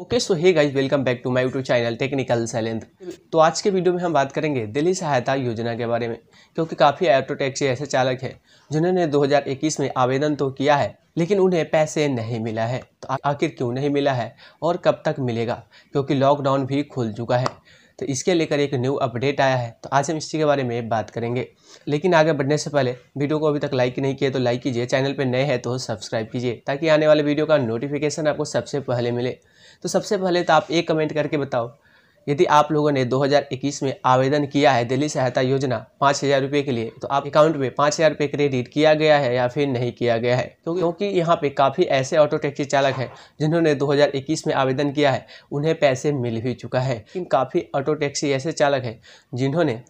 okay so hey guys welcome back to my YouTube channel technical Shailendra तो आज के video में हम बात करेंगे दिल्ली सहायता योजना के बारे में क्योंकि काफ़ी ऑटो टैक्सी ऐसे चालक हैं जिन्होंने 2021 में आवेदन तो किया है लेकिन उन्हें पैसे नहीं मिला है तो आखिर क्यों नहीं मिला है और कब तक मिलेगा क्योंकि लॉकडाउन भी खुल चुका है तो इसके लेकर एक न्यू अपडेट आया है तो आज हम इसी के बारे में बात करेंगे लेकिन आगे बढ़ने से पहले वीडियो को अभी तक लाइक नहीं किया तो लाइक कीजिए चैनल पर नए हैं तो सब्सक्राइब कीजिए ताकि आने वाले वीडियो का नोटिफिकेशन आपको सबसे पहले मिले तो सबसे पहले तो आप एक कमेंट करके बताओ यदि आप लोगों ने 2021 में आवेदन किया है दिल्ली सहायता योजना पाँच हज़ार रुपये के लिए तो आप अकाउंट में पाँच हज़ार रुपये क्रेडिट किया गया है या फिर नहीं किया गया है तो क्योंकि यहाँ पे काफ़ी ऐसे ऑटो टैक्सी चालक हैं जिन्होंने 2021 में आवेदन किया है उन्हें पैसे मिल भी चुका है काफ़ी ऑटो टैक्सी ऐसे चालक हैं जिन्होंने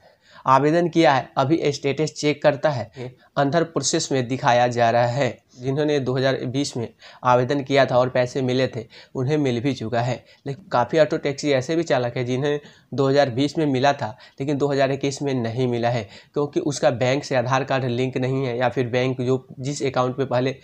आवेदन किया है अभी स्टेटस चेक करता है अंदर प्रोसेस में दिखाया जा रहा है जिन्होंने 2020 में आवेदन किया था और पैसे मिले थे उन्हें मिल भी चुका है लेकिन काफ़ी ऑटो टैक्सी ऐसे भी चालक हैं जिन्हें 2020 में मिला था लेकिन 2021 में नहीं मिला है क्योंकि उसका बैंक से आधार कार्ड लिंक नहीं है या फिर बैंक जो जिस अकाउंट में पहले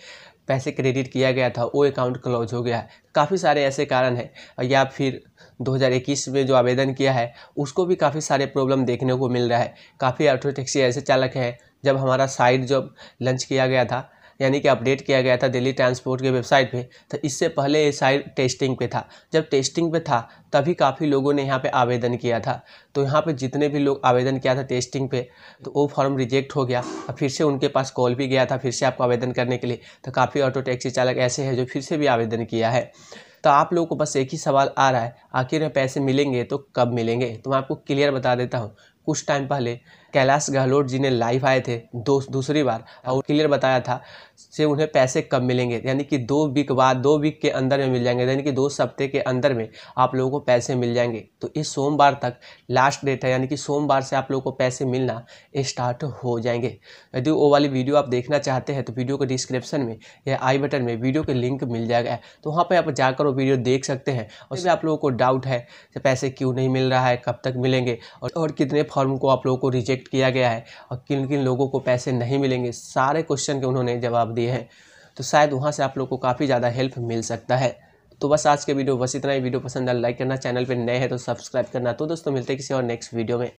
पैसे क्रेडिट किया गया था वो अकाउंट क्लोज हो गया है काफ़ी सारे ऐसे कारण हैं या फिर 2021 में जो आवेदन किया है उसको भी काफ़ी सारे प्रॉब्लम देखने को मिल रहा है काफ़ी ऑटो टैक्सी ऐसे चालक हैं जब हमारा साइड जब लंच किया गया था यानी कि अपडेट किया गया था दिल्ली ट्रांसपोर्ट की वेबसाइट पे तो इससे पहले ये साइट टेस्टिंग पे था जब टेस्टिंग पे था तभी काफ़ी लोगों ने यहाँ पे आवेदन किया था तो यहाँ पे जितने भी लोग आवेदन किया था टेस्टिंग पे तो वो फॉर्म रिजेक्ट हो गया और फिर से उनके पास कॉल भी गया था फिर से आपको आवेदन करने के लिए तो काफ़ी ऑटो टैक्सी चालक ऐसे हैं जो फिर से भी आवेदन किया है तो आप लोगों को बस एक ही सवाल आ रहा है आखिर में पैसे मिलेंगे तो कब मिलेंगे तो मैं आपको क्लियर बता देता हूँ कुछ टाइम पहले कैलाश गहलोत जी ने लाइव आए थे दो दूसरी बार और क्लियर बताया था से उन्हें पैसे कब मिलेंगे यानी कि दो वीक बाद दो वीक के अंदर में मिल जाएंगे यानी कि दो सप्ते के अंदर में आप लोगों को पैसे मिल जाएंगे तो इस सोमवार तक लास्ट डेट है यानी कि सोमवार से आप लोगों को पैसे मिलना स्टार्ट हो जाएंगे यदि वो वाली वीडियो आप देखना चाहते हैं तो वीडियो के डिस्क्रिप्शन में या आई बटन में वीडियो के लिंक मिल जाएगा तो वहाँ पर आप जाकर वो वीडियो देख सकते हैं उसमें आप लोगों को डाउट है पैसे क्यों नहीं मिल रहा है कब तक मिलेंगे और कितने फॉर्म को आप लोगों को रिजेक्ट डिटेक्ट किया गया है और किन किन लोगों को पैसे नहीं मिलेंगे सारे क्वेश्चन के उन्होंने जवाब दिए हैं तो शायद वहाँ से आप लोग को काफ़ी ज़्यादा हेल्प मिल सकता है तो बस आज के वीडियो बस इतना ही वीडियो पसंद है लाइक करना चैनल पर नए हैं तो सब्सक्राइब करना तो दोस्तों मिलते हैं किसी और नेक्स्ट वीडियो में